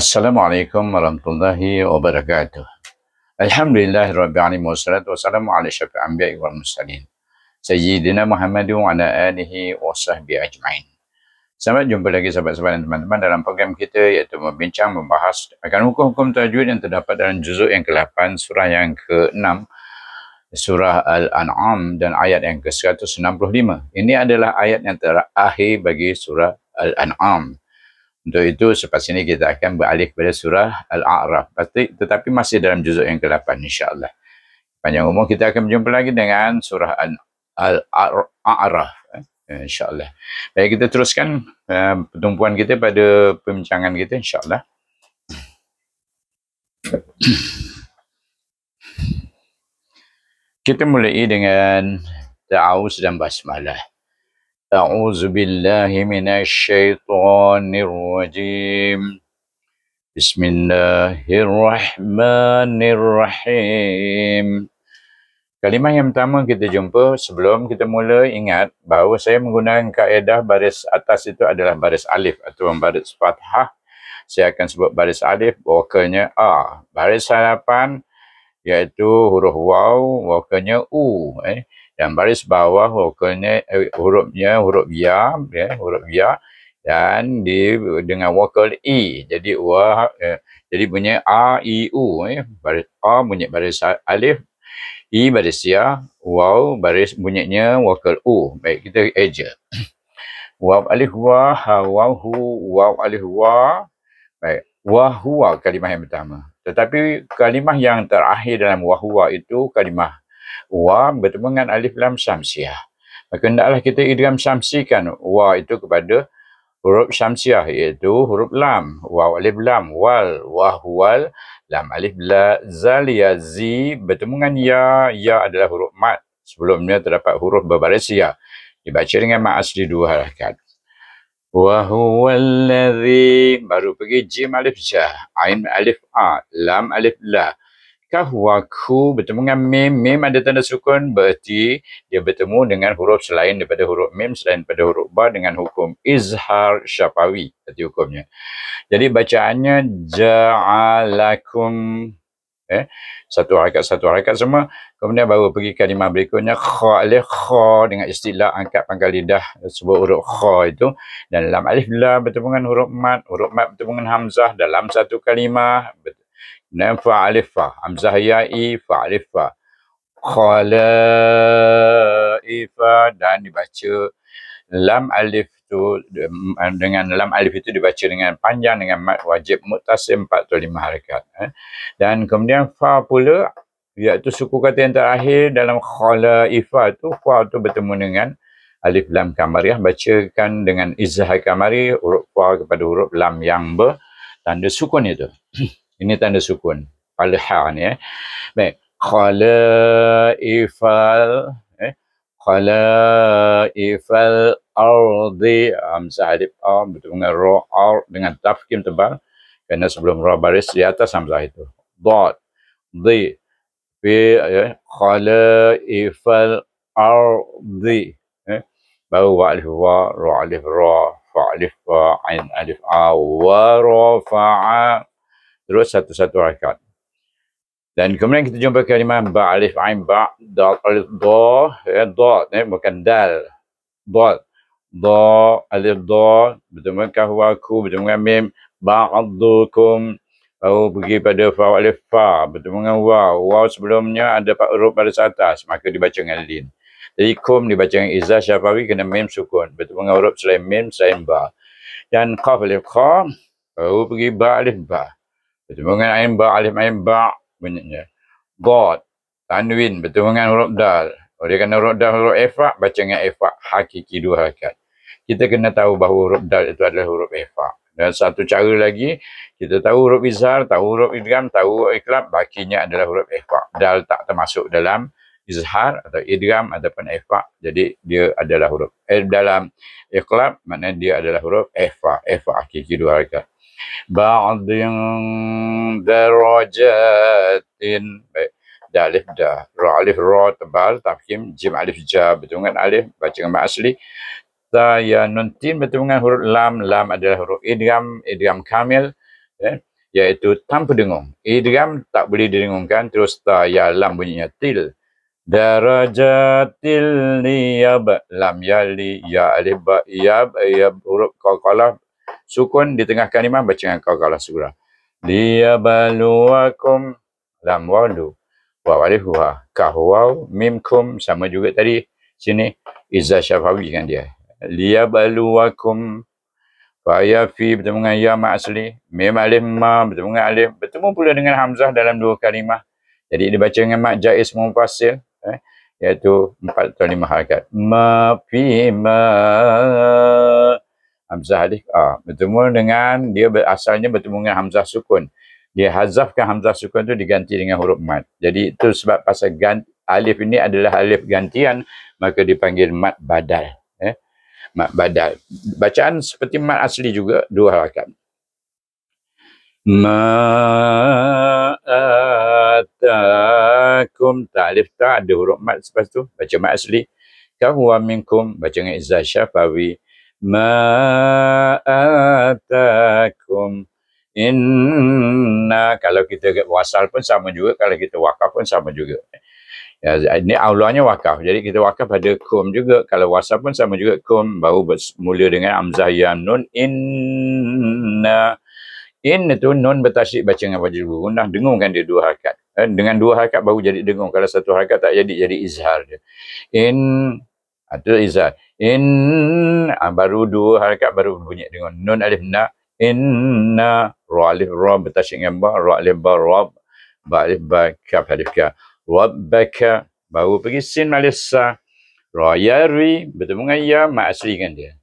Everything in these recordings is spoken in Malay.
Assalamualaikum warahmatullahi wabarakatuh. Alhamdulillah rabbil alamin wassalatu wassalamu ala asyrafil anbiya wal mursalin. Sayyidina Muhammad wa ala alihi washabbi ajmain. Selamat jumpa lagi sahabat-sahabat dan teman-teman dalam program kita iaitu membincang membahas akan hukum-hukum tajwid yang terdapat dalam juzuk yang ke-8 surah yang ke-6 surah Al-An'am dan ayat yang ke-165. Ini adalah ayat yang terakhir bagi surah Al-An'am. Untuk itu, selepas ini kita akan beralih kepada surah Al-A'raf. Tetapi masih dalam juzuk yang ke-8, insyaAllah. Panjang umur kita akan berjumpa lagi dengan surah Al-A'raf. Eh, eh, InsyaAllah. Baik, kita teruskan uh, pertumpuan kita pada pembincangan kita, insyaAllah. kita mulai dengan ta'awus dan basmalah. أعوذ بالله من الشيطان الرجيم بسم الله الرحمن الرحيم Kalimah yang pertama kita jumpa sebelum kita mula ingat bahawa saya menggunakan kaedah baris atas itu adalah baris alif atau baris fathah. Saya akan sebut baris alif, wakilnya A. Baris harapan iaitu huruf waw, wakilnya U. Eh. Dan baris bawah hurufnya eh, hurufnya huruf ya ya huruf ya dan di dengan vokal i, jadi wa eh, jadi bunyi a i u eh baris a bunyi baris alif i baris ya wow baris bunyinya vokal u baik kita eja waw alif wa ha, waw hu waw alif wa baik wahwa kalimah yang pertama tetapi kalimah yang terakhir dalam wahwa itu kalimah wa bertemu dengan alif lam syamsiah. Maka hendaklah kita idgham syamsikan wa itu kepada huruf syamsiah iaitu huruf lam wa alif lam wal wa huwal lam alif la zal ya zi bertemu dengan ya ya adalah huruf mat sebelumnya terdapat huruf berbaris ya dibaca dengan mat asli dua harakat wa huwal baru pergi jim alif ja ain alif a lam alif la kahwaku bertemu dengan mim. Mim ada tanda sukun berarti dia bertemu dengan huruf selain daripada huruf mim, selain daripada huruf ba dengan hukum izhar syafawi. tadi hukumnya. Jadi bacaannya ja'alakum eh satu harakat satu harakat semua kemudian baru pergi kalimah berikutnya kha alif kha dengan istilah angkat pangkal lidah sebuah huruf kha itu dan dalam alif lam bertemu dengan huruf mat huruf mat bertemu dengan hamzah dalam satu kalimah nam fa alifa hamzah ya i fa ifa dan dibaca lam alif tu dengan lam alif itu dibaca dengan panjang dengan mat wajib mutasim 45 harakat eh. dan kemudian fa pula iaitu suku kata yang terakhir dalam khala ifa tu fa tu bertemu dengan alif lam kamariah bacakan dengan izhar kamari huruf fa kepada huruf lam yang ber tanda sukun itu Ini tanda sukun. Pada ha ni eh. Baik. Khala'ifal. Eh. Khala'ifal ardi. Hamzah adib al Betul dengan ro al dengan tafkim tebal. Kerana sebelum ro baris di atas Hamzah itu. Dot. Di. Fi. Eh. Khala'ifal ardi. Eh. Bahu wa alif wa. Ro alif ro. Fa alif fa. Ain alif a. Wa ro fa'a terus satu-satu harakat. Dan kemudian kita jumpa kalimah ba alif ain ba dal alif do ya do ni ya, eh, bukan dal do do alif do betul dengan kahwa ku bertemu dengan mim ba'dukum atau pergi pada fa alif fa betul dengan waw waw sebelumnya ada pak huruf pada atas maka dibaca dengan lin jadi kum dibaca dengan izza syafawi kena mim sukun betul dengan huruf selain mim selain ba dan qaf alif qa atau pergi ba alif ba bertemu dengan ayam ba alif ayam ba bunyinya god tanwin bertemu dengan huruf dal oleh kerana huruf dal huruf ifa baca dengan ifa hakiki dua harakat kita kena tahu bahawa huruf dal itu adalah huruf ifa dan satu cara lagi kita tahu huruf izhar tahu huruf idgham tahu huruf ikhlab bakinya adalah huruf ifa dal tak termasuk dalam izhar atau idgham ataupun ifa jadi dia adalah huruf eh, dalam ikhlab maknanya dia adalah huruf ifa ifa hakiki dua harakat بعد درجات baik dah alif dah ra alif ra tebal tafkim jim alif ja bertunggan alif baca nama asli ta ya nun tin bertunggan huruf lam lam adalah huruf idgham idgham kamil eh, iaitu tanpa dengung idgham tak boleh didengungkan terus ta ya lam bunyinya til darajatil liyab lam yali ya alif ba ya huruf qalqalah sukun di tengah kalimah baca dengan kau kalau lah segera. Dia baluakum lam wadu. Wa alif huwa kahwaw mimkum sama juga tadi sini izza syafawi kan dia. Dia baluakum faya fi bertemu dengan ya asli Mim alif ma bertemu dengan alif. Bertemu pula dengan hamzah dalam dua kalimah. Jadi dia baca dengan mak Jaiz mumpasil. Eh? iaitu empat atau lima harakat. Ma fi ma Hamzah Alif A. Ah, bertemu dengan, dia asalnya bertemu dengan Hamzah Sukun. Dia hazafkan Hamzah Sukun tu diganti dengan huruf Mat. Jadi itu sebab pasal ganti, Alif ini adalah Alif gantian, maka dipanggil Mat Badal. Eh? Mat Badal. Bacaan seperti Mat asli juga, dua rakam. Ma'atakum atakum ta ada huruf mat sebab tu baca mat asli kahwa minkum baca dengan izah syafawi ما آتاكم Inna kalau kita wasal pun sama juga kalau kita wakaf pun sama juga. Ya, ini Allahnya wakaf. Jadi kita wakaf pada kum juga. Kalau wasal pun sama juga kum. Baru mula dengan amzah ya nun inna. In itu nun bertasik baca dengan wajib gunah. Dengungkan dia dua harikat. Eh, dengan dua harikat baru jadi dengung. Kalau satu harikat tak jadi, jadi izhar dia. In ada izah. In ah, baru dua harakat baru bunyi dengan nun alif na. Inna ro alif ro bertasik dengan ba ro alif ba ro ba alif ba kaf alif ka. Rabbaka baru pergi sin alif sa. Ro yari bertemu dengan ya ma asri kan dia.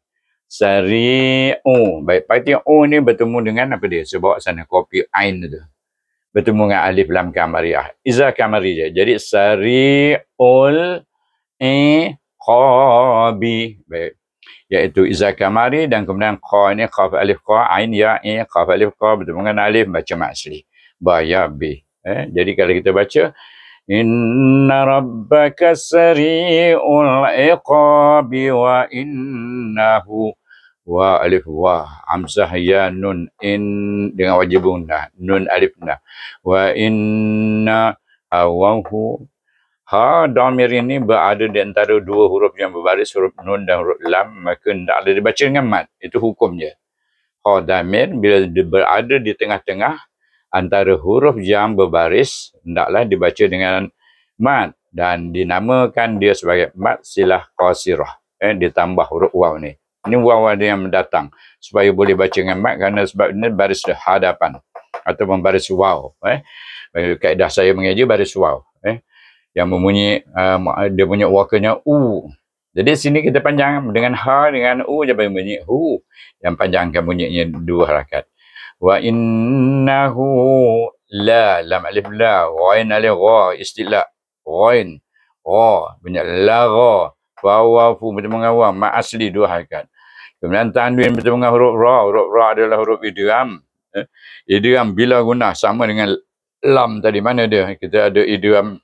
Sari o. Baik parti o ni bertemu dengan apa dia? Sebab sana kopi ain tu. Bertemu dengan alif lam kamariah. Izah kamariah Jadi sari ol e qabi baik iaitu izah kamari dan kemudian qa ini qaf alif qa ain ya i e, qaf alif qa bertemu dengan alif macam asli ba ya bi eh jadi kalau kita baca inna rabbaka sari'ul iqabi wa innahu wa alif wa amzah ya nun in dengan wajibunna nun alif na wa inna awahu Ha damir ini berada di antara dua huruf yang berbaris huruf nun dan huruf lam maka tidaklah dibaca dengan mat itu hukumnya. Ha damir bila berada di tengah-tengah antara huruf yang berbaris tidaklah dibaca dengan mat dan dinamakan dia sebagai mat silah qasirah eh ditambah huruf waw ni. Ini waw yang mendatang supaya boleh baca dengan mat kerana sebab ini baris hadapan atau baris waw eh. Kaedah saya mengaji baris waw yang mempunyai uh, dia punya wakilnya u. Jadi sini kita panjang dengan ha dengan u dia bunyi hu yang panjangkan bunyinya dua harakat. Wa innahu la lam alif la wa in alif ra istila wa in ra bunyi la ra wa wa fu macam mengawam ma asli dua harakat. Kemudian tanwin macam dengan huruf ra huruf ra adalah huruf idgham. Eh? Idgham bila guna sama dengan lam tadi mana dia kita ada idgham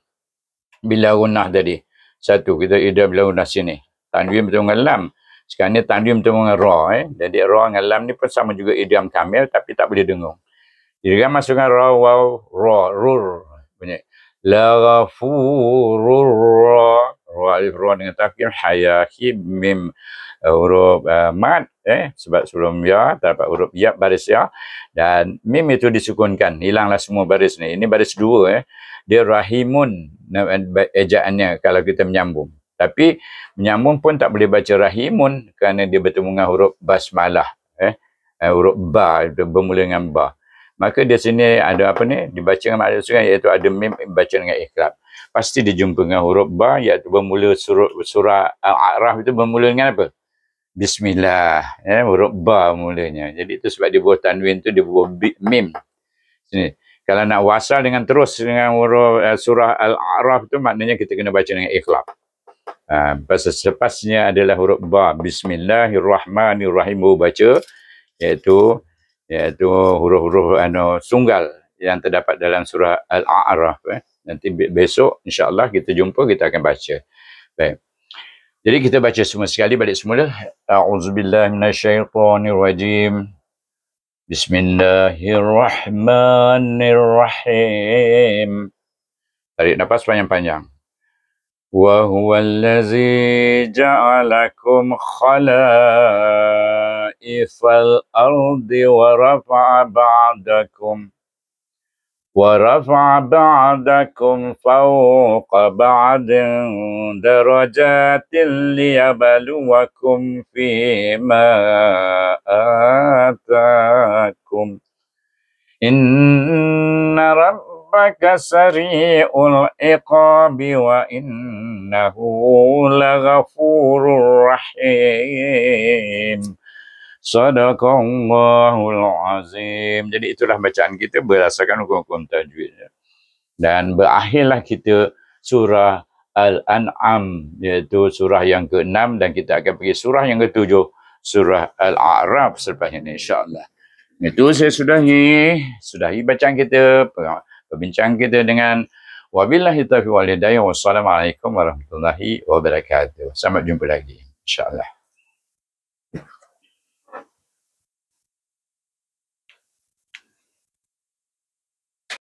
bila runah tadi. Satu, kita idam bila runah sini. Tanwin bertemu dengan lam. Sekarang ni tanwin bertemu dengan ra. Eh. Jadi ra dengan lam ni pun sama juga idam kamil tapi tak boleh dengung. Jadi kan masuk dengan ra, waw, ra, rur. Bunyi. La gafurur ra roh alif roh dengan takwil hayaki mim uh, huruf uh, eh, mat eh sebab sebelum ya terdapat huruf ya baris ya dan mim itu disukunkan hilanglah semua baris ni ini baris dua eh dia rahimun eh, ejaannya kalau kita menyambung tapi menyambung pun tak boleh baca rahimun kerana dia bertemu dengan huruf basmalah eh uh, huruf ba itu bermula dengan ba maka di sini ada apa ni dibaca dengan makna sungai iaitu ada mim baca dengan ikhlas pasti dia jumpa dengan huruf ba iaitu bermula surat surah al-a'raf itu bermula dengan apa bismillah ya huruf ba mulanya jadi itu sebab dia buat tanwin tu dia buat mim sini kalau nak wasal dengan terus dengan huruf uh, surah al-a'raf tu maknanya kita kena baca dengan ikhlas ha, pasal selepasnya adalah huruf ba bismillahirrahmanirrahim baca iaitu iaitu huruf-huruf anu sunggal yang terdapat dalam surah al-a'raf eh. Nanti besok insyaAllah kita jumpa, kita akan baca. Baik. Jadi kita baca semua sekali, balik semula. A'udzubillahimmanasyaitanirrajim. Bismillahirrahmanirrahim. Tarik nafas panjang-panjang. Wa huwa allazi ja'alakum khala'ifal ardi wa rafa'a ba'dakum. ورفع بعضكم فوق بعض درجات ليبلوكم فيما آتاكم إن ربك سريع العقاب وإنه لغفور رحيم Sadaqallahul azim. Jadi itulah bacaan kita berdasarkan hukum-hukum tajwidnya. Dan berakhirlah kita surah Al-An'am iaitu surah yang ke-6 dan kita akan pergi surah yang ke-7 surah Al-A'raf selepas ini insya-Allah. Itu saya sudahi, sudahi bacaan kita, perbincangan kita dengan Wabillahi taufiq wal hidayah. Wassalamualaikum warahmatullahi wabarakatuh. Sampai jumpa lagi insya-Allah.